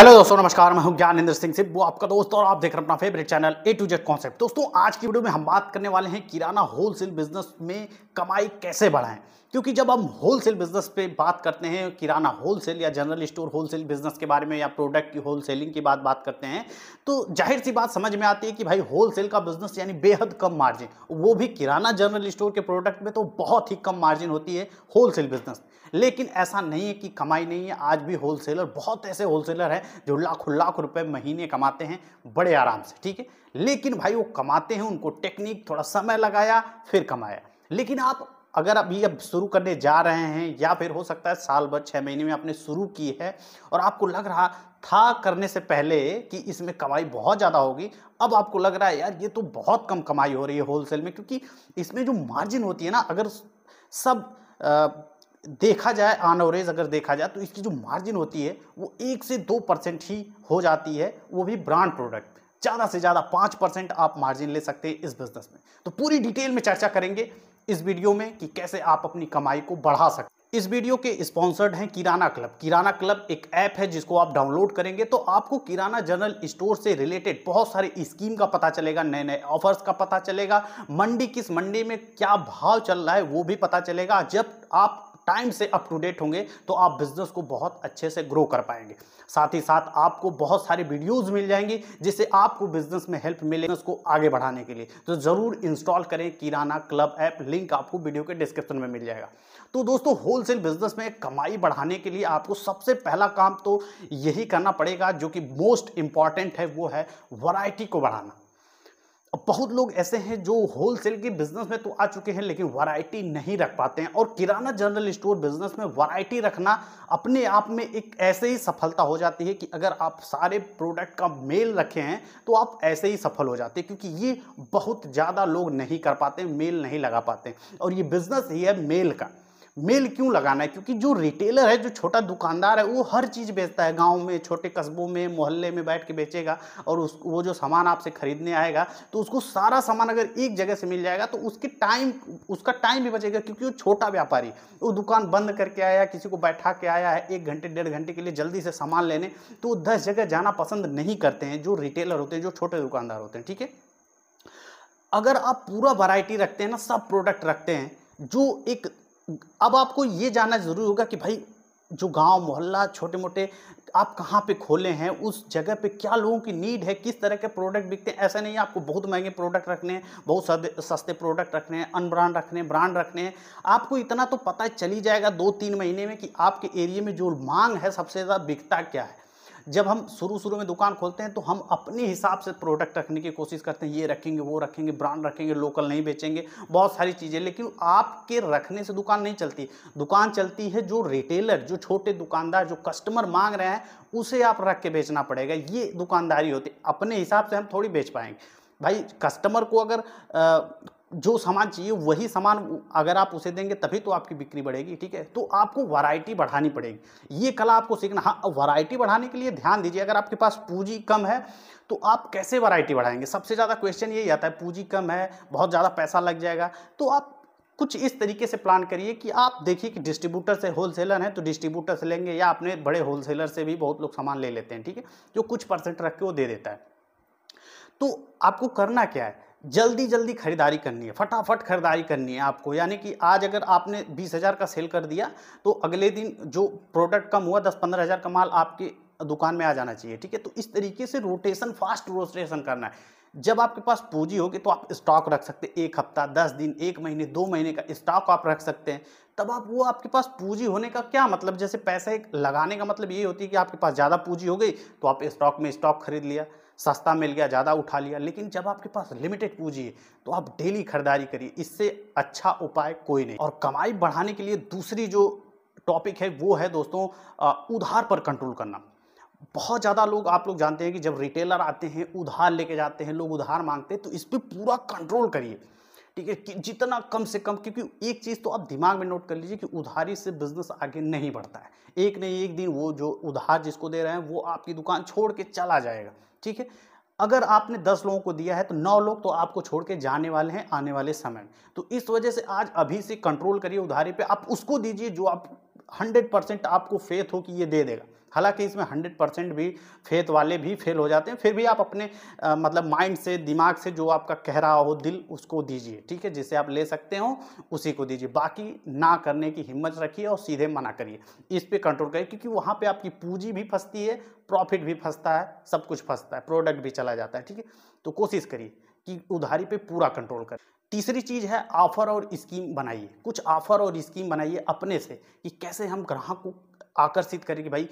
hello दोस्तों नमस्कार मैं हूं ज्ञानेंद्र सिंह सिंह वो आपका दोस्त और आप देख रहे हैं अपना favourite channel A to Z concept दोस्तों आज की वीडियो में हम बात करने वाले हैं किराना होलसेल बिजनेस में कमाई कैसे बढ़ाएं क्योंकि जब हम होलसेल बिजनेस पे बात करते हैं किराना होलसेल या जनरल स्टोर होलसेल बिजनेस के बारे में या प्रोडक्ट की होलसेलिंग की बात बात करते हैं तो जाहिर सी बात समझ में आती है कि भाई होलसेल का बिजनेस यानी बेहद कम मार्जिन वो भी किराना जनरल स्टोर के प्रोडक्ट में तो बहुत ही कम मार्जिन होती है होलसेल बिजनेस लेकिन ऐसा नहीं है कि कमाई नहीं है आज भी होलसेलर बहुत ऐसे होलसेलर हैं जो लाखों लाख रुपए महीने कमाते हैं बड़े आराम से ठीक है लेकिन भाई वो कमाते हैं उनको टेक्निक थोड़ा समय लगाया फिर कमाया लेकिन आप अगर अभी अब शुरू करने जा रहे हैं या फिर हो सकता है साल भर छः महीने में आपने शुरू की है और आपको लग रहा था करने से पहले कि इसमें कमाई बहुत ज़्यादा होगी अब आपको लग रहा है यार ये तो बहुत कम कमाई हो रही है होलसेल में क्योंकि इसमें जो मार्जिन होती है ना अगर सब आ, देखा जाए ऑन एवरेज अगर देखा जाए तो इसकी जो मार्जिन होती है वो एक से दो परसेंट ही हो जाती है वो भी ब्रांड प्रोडक्ट ज़्यादा से ज़्यादा पाँच परसेंट आप मार्जिन ले सकते हैं इस बिज़नेस में तो पूरी डिटेल में चर्चा करेंगे इस वीडियो में कि कैसे आप अपनी कमाई को बढ़ा सकते इस वीडियो के स्पॉन्सर्ड हैं किराना क्लब किराना क्लब एक ऐप है जिसको आप डाउनलोड करेंगे तो आपको किराना जनरल स्टोर से रिलेटेड बहुत सारे स्कीम का पता चलेगा नए नए ऑफर्स का पता चलेगा मंडी किस मंडी में क्या भाव चल रहा है वो भी पता चलेगा जब आप टाइम से अप टू डेट होंगे तो आप बिजनेस को बहुत अच्छे से ग्रो कर पाएंगे साथ ही साथ आपको बहुत सारे वीडियोज़ मिल जाएंगी जिससे आपको बिजनेस में हेल्प मिले उसको आगे बढ़ाने के लिए तो ज़रूर इंस्टॉल करें किराना क्लब ऐप लिंक आपको वीडियो के डिस्क्रिप्शन में मिल जाएगा तो दोस्तों होलसेल बिजनेस में कमाई बढ़ाने के लिए आपको सबसे पहला काम तो यही करना पड़ेगा जो कि मोस्ट इंपॉर्टेंट है वो है वराइटी को बढ़ाना बहुत लोग ऐसे हैं जो होलसेल के बिजनेस में तो आ चुके हैं लेकिन वैरायटी नहीं रख पाते हैं और किराना जनरल स्टोर बिजनेस में वैरायटी रखना अपने आप में एक ऐसे ही सफलता हो जाती है कि अगर आप सारे प्रोडक्ट का मेल रखे हैं तो आप ऐसे ही सफल हो जाते हैं क्योंकि ये बहुत ज़्यादा लोग नहीं कर पाते मेल नहीं लगा पाते और ये बिजनेस ही है मेल का मेल क्यों लगाना है क्योंकि जो रिटेलर है जो छोटा दुकानदार है वो हर चीज़ बेचता है गांव में छोटे कस्बों में मोहल्ले में बैठ के बेचेगा और उस वो जो सामान आपसे खरीदने आएगा तो उसको सारा सामान अगर एक जगह से मिल जाएगा तो उसके टाइम उसका टाइम भी बचेगा क्योंकि वो छोटा व्यापारी वो दुकान बंद करके आया किसी को बैठा के आया है एक घंटे डेढ़ घंटे के लिए जल्दी से सामान लेने तो वो दस जगह जाना पसंद नहीं करते हैं जो रिटेलर होते हैं जो छोटे दुकानदार होते हैं ठीक है अगर आप पूरा वैरायटी रखते हैं ना सब प्रोडक्ट रखते हैं जो एक अब आपको ये जानना ज़रूरी होगा कि भाई जो गांव मोहल्ला छोटे मोटे आप कहाँ पे खोले हैं उस जगह पे क्या लोगों की नीड है किस तरह के प्रोडक्ट बिकते हैं ऐसा नहीं है आपको बहुत महंगे प्रोडक्ट रखने हैं बहुत सस्ते प्रोडक्ट रखने हैं अनब्रांड रखने हैं ब्रांड रखने हैं आपको इतना तो पता चली जाएगा दो तीन महीने में कि आपके एरिए में जो मांग है सबसे ज़्यादा बिकता क्या है जब हम शुरू शुरू में दुकान खोलते हैं तो हम अपने हिसाब से प्रोडक्ट रखने की कोशिश करते हैं ये रखेंगे वो रखेंगे ब्रांड रखेंगे लोकल नहीं बेचेंगे बहुत सारी चीज़ें लेकिन आपके रखने से दुकान नहीं चलती दुकान चलती है जो रिटेलर जो छोटे दुकानदार जो कस्टमर मांग रहे हैं उसे आप रख के बेचना पड़ेगा ये दुकानदारी होती अपने हिसाब से हम थोड़ी बेच पाएंगे भाई कस्टमर को अगर आ, जो सामान चाहिए वही सामान अगर आप उसे देंगे तभी तो आपकी बिक्री बढ़ेगी ठीक है तो आपको वैरायटी बढ़ानी पड़ेगी ये कला आपको सीखना हाँ वैरायटी बढ़ाने के लिए ध्यान दीजिए अगर आपके पास पूंजी कम है तो आप कैसे वैरायटी बढ़ाएंगे सबसे ज़्यादा क्वेश्चन यही आता है पूंजी कम है बहुत ज़्यादा पैसा लग जाएगा तो आप कुछ इस तरीके से प्लान करिए कि आप देखिए कि डिस्ट्रीब्यूटर से होलसेलर हैं तो डिस्ट्रीब्यूटर से लेंगे या अपने बड़े होलसेलर से भी बहुत लोग सामान ले लेते हैं ठीक है जो कुछ परसेंट रख के वो दे देता है तो आपको करना क्या है जल्दी जल्दी खरीदारी करनी है फटाफट खरीदारी करनी है आपको यानी कि आज अगर आपने बीस हज़ार का सेल कर दिया तो अगले दिन जो प्रोडक्ट कम हुआ दस पंद्रह हज़ार का माल आपके दुकान में आ जाना चाहिए ठीक है तो इस तरीके से रोटेशन फास्ट रोटेशन करना है जब आपके पास पूंजी होगी तो आप स्टॉक रख सकते हैं एक हफ्ता दस दिन एक महीने दो महीने का स्टॉक आप रख सकते हैं तब आप वो आपके पास पूंजी होने का क्या मतलब जैसे पैसा एक लगाने का मतलब ये होती है कि आपके पास ज़्यादा पूंजी हो गई तो आप स्टॉक में स्टॉक खरीद लिया सस्ता मिल गया ज़्यादा उठा लिया लेकिन जब आपके पास लिमिटेड पूंजी है तो आप डेली खरीदारी करिए इससे अच्छा उपाय कोई नहीं और कमाई बढ़ाने के लिए दूसरी जो टॉपिक है वो है दोस्तों उधार पर कंट्रोल करना बहुत ज़्यादा लोग आप लोग जानते हैं कि जब रिटेलर आते हैं उधार लेके जाते हैं लोग उधार मांगते हैं तो इस पर पूरा कंट्रोल करिए ठीक है कि जितना कम से कम क्योंकि एक चीज़ तो आप दिमाग में नोट कर लीजिए कि उधारी से बिजनेस आगे नहीं बढ़ता है एक नहीं एक दिन वो जो उधार जिसको दे रहे हैं वो आपकी दुकान छोड़ के चला जाएगा ठीक है अगर आपने दस लोगों को दिया है तो नौ लोग तो आपको छोड़ के जाने वाले हैं आने वाले समय में तो इस वजह से आज अभी से कंट्रोल करिए उधारी पे आप उसको दीजिए जो आप हंड्रेड परसेंट आपको फेथ हो कि ये दे देगा हालांकि इसमें हंड्रेड परसेंट भी फेथ वाले भी फेल हो जाते हैं फिर भी आप अपने आ, मतलब माइंड से दिमाग से जो आपका कह रहा हो दिल उसको दीजिए ठीक है जिसे आप ले सकते हो उसी को दीजिए बाकी ना करने की हिम्मत रखिए और सीधे मना करिए इस पर कंट्रोल करिए क्योंकि वहाँ पर आपकी पूंजी भी फंसती है प्रॉफिट भी फंसता है सब कुछ फंसता है प्रोडक्ट भी चला जाता है ठीक है तो कोशिश करिए कि उधारी पे पूरा कंट्रोल करें तीसरी चीज़ है ऑफर और स्कीम बनाइए कुछ ऑफर और स्कीम बनाइए अपने से कि कैसे हम ग्राहक को आकर्षित करें कि भाई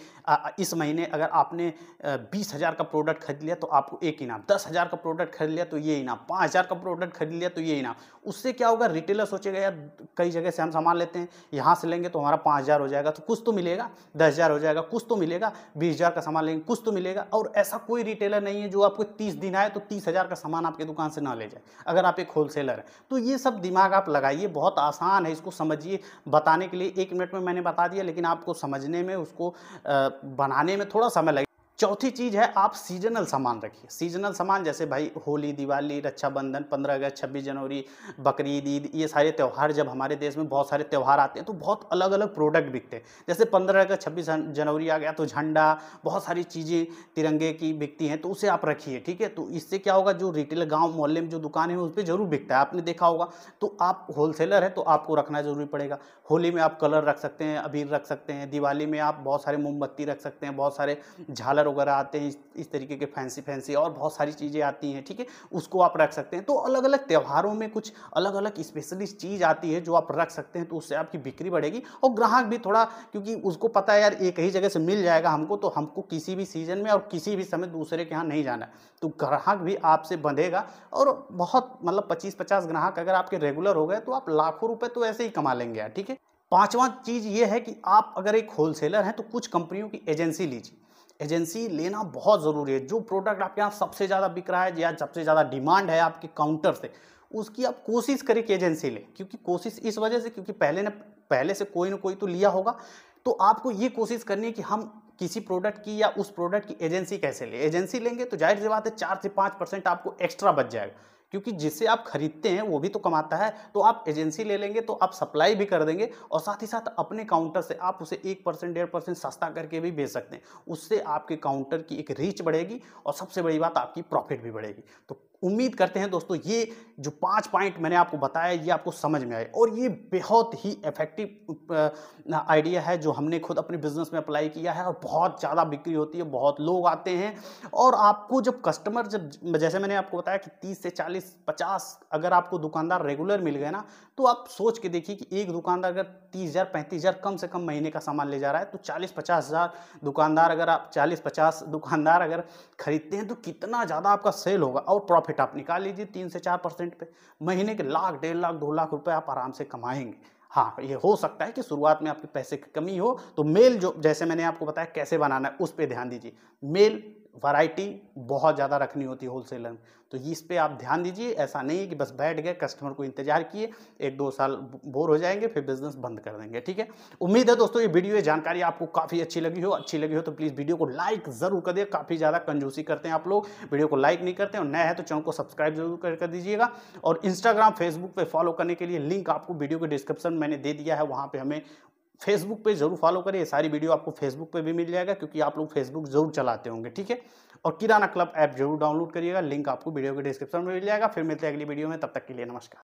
इस महीने अगर आपने बीस हज़ार का प्रोडक्ट खरीद लिया तो आपको एक इनाम दस हज़ार का प्रोडक्ट खरीद लिया तो ये इनाम पाँच हज़ार का प्रोडक्ट खरीद लिया तो ये इनाम उससे क्या होगा रिटेलर सोचेगा यार कई जगह से हम सामान लेते हैं यहाँ से लेंगे तो हमारा पाँच हज़ार हो जाएगा तो कुछ तो मिलेगा दस हज़ार हो जाएगा कुछ तो मिलेगा बीस हज़ार का सामान लेंगे कुछ तो मिलेगा और ऐसा कोई रिटेलर नहीं है जो आपको तीस दिन आए तो तीस हज़ार का सामान आपकी दुकान से ना ले जाए अगर आप एक होलसेलर हैं तो ये सब दिमाग आप लगाइए बहुत आसान है इसको समझिए बताने के लिए एक मिनट में मैंने बता दिया लेकिन आपको समझने में उसको बनाने में थोड़ा समय लगे चौथी चीज़ है आप सीजनल सामान रखिए सीजनल सामान जैसे भाई होली दिवाली रक्षाबंधन पंद्रह अगस्त छब्बीस जनवरी बकरीद ईद ये सारे त्यौहार जब हमारे देश में बहुत सारे त्यौहार आते हैं तो बहुत अलग अलग प्रोडक्ट बिकते हैं जैसे पंद्रह अगस्त छब्बीस जनवरी आ गया तो झंडा बहुत सारी चीज़ें तिरंगे की बिकती हैं तो उसे आप रखिए ठीक है तो इससे क्या होगा जो रिटेलर गाँव मोहल्ले में जो दुकान है उस पर जरूर बिकता है आपने देखा होगा तो आप होलसेलर है तो आपको रखना जरूरी पड़ेगा होली में आप कलर रख सकते हैं अबीर रख सकते हैं दिवाली में आप बहुत सारे मोमबत्ती रख सकते हैं बहुत सारे झालर वगैरह आते हैं इस तरीके के फैंसी फैंसी और बहुत सारी चीज़ें आती हैं ठीक है उसको आप रख सकते हैं तो अलग अलग त्यौहारों में कुछ अलग अलग स्पेशली चीज़ आती है जो आप रख सकते हैं तो उससे आपकी बिक्री बढ़ेगी और ग्राहक भी थोड़ा क्योंकि उसको पता है यार एक ही जगह से मिल जाएगा हमको तो हमको किसी भी सीज़न में और किसी भी समय दूसरे के यहाँ नहीं जाना तो ग्राहक भी आपसे बंधेगा और बहुत मतलब पच्चीस पचास ग्राहक अगर आपके रेगुलर हो गए तो आप लाखों रुपये तो ऐसे ही कमा लेंगे ठीक है पांचवा चीज़ ये है कि आप अगर एक होलसेलर हैं तो कुछ कंपनियों की एजेंसी लीजिए एजेंसी लेना बहुत ज़रूरी है जो प्रोडक्ट आपके यहाँ सबसे ज़्यादा बिक रहा है या सबसे ज़्यादा डिमांड है आपके काउंटर से उसकी आप कोशिश करें कि एजेंसी लें क्योंकि कोशिश इस वजह से क्योंकि पहले ने पहले से कोई ना कोई तो लिया होगा तो आपको ये कोशिश करनी है कि हम किसी प्रोडक्ट की या उस प्रोडक्ट की एजेंसी कैसे लें एजेंसी लेंगे तो जाहिर सी बात है चार से पाँच परसेंट आपको एक्स्ट्रा बच जाएगा क्योंकि जिसे आप खरीदते हैं वो भी तो कमाता है तो आप एजेंसी ले लेंगे तो आप सप्लाई भी कर देंगे और साथ ही साथ अपने काउंटर से आप उसे एक परसेंट डेढ़ परसेंट सस्ता करके भी बेच सकते हैं उससे आपके काउंटर की एक रीच बढ़ेगी और सबसे बड़ी बात आपकी प्रॉफिट भी बढ़ेगी तो उम्मीद करते हैं दोस्तों ये जो पांच पॉइंट मैंने आपको बताया ये आपको समझ में आए और ये बेहद ही इफेक्टिव आइडिया है जो हमने खुद अपने बिजनेस में अप्लाई किया है और बहुत ज़्यादा बिक्री होती है बहुत लोग आते हैं और आपको जब कस्टमर जब जैसे मैंने आपको बताया कि तीस से चालीस पचास अगर आपको दुकानदार रेगुलर मिल गए ना तो आप सोच के देखिए कि एक दुकानदार अगर तीस हज़ार पैंतीस हज़ार कम से कम महीने का सामान ले जा रहा है तो चालीस पचास हज़ार दुकानदार अगर आप चालीस पचास दुकानदार अगर खरीदते हैं तो कितना ज़्यादा आपका सेल होगा और प्रॉफिट प्रॉफिट आप निकाल लीजिए तीन से चार परसेंट पे महीने के लाख डेढ़ लाख दो लाख रुपए आप आराम से कमाएंगे हाँ ये हो सकता है कि शुरुआत में आपके पैसे की कमी हो तो मेल जो जैसे मैंने आपको बताया कैसे बनाना है उस पर ध्यान दीजिए मेल वैरायटी बहुत ज़्यादा रखनी होती है होलसेलर में तो इस पर आप ध्यान दीजिए ऐसा नहीं है कि बस बैठ गए कस्टमर को इंतजार किए एक दो साल बोर हो जाएंगे फिर बिज़नेस बंद कर देंगे ठीक है उम्मीद है दोस्तों ये वीडियो ये जानकारी आपको काफ़ी अच्छी लगी हो अच्छी लगी हो तो प्लीज़ वीडियो को लाइक ज़रूर कर दिए काफ़ी ज़्यादा कंजूसी करते हैं आप लोग वीडियो को लाइक नहीं करते और नया है तो चैनल को सब्सक्राइब जरूर कर दीजिएगा और इंस्टाग्राम फेसबुक पर फॉलो करने के लिए लिंक आपको वीडियो के डिस्क्रिप्शन मैंने दे दिया है वहाँ पर हमें फेसबुक पे जरूर फॉलो करिए सारी वीडियो आपको फेसबुक पे भी मिल जाएगा क्योंकि आप लोग फेसबुक जरूर चलाते होंगे ठीक है और किराना क्लब ऐप जरूर डाउनलोड करिएगा लिंक आपको वीडियो के डिस्क्रिप्शन में मिल जाएगा फिर मिलते हैं अगली वीडियो में तब तक के लिए नमस्कार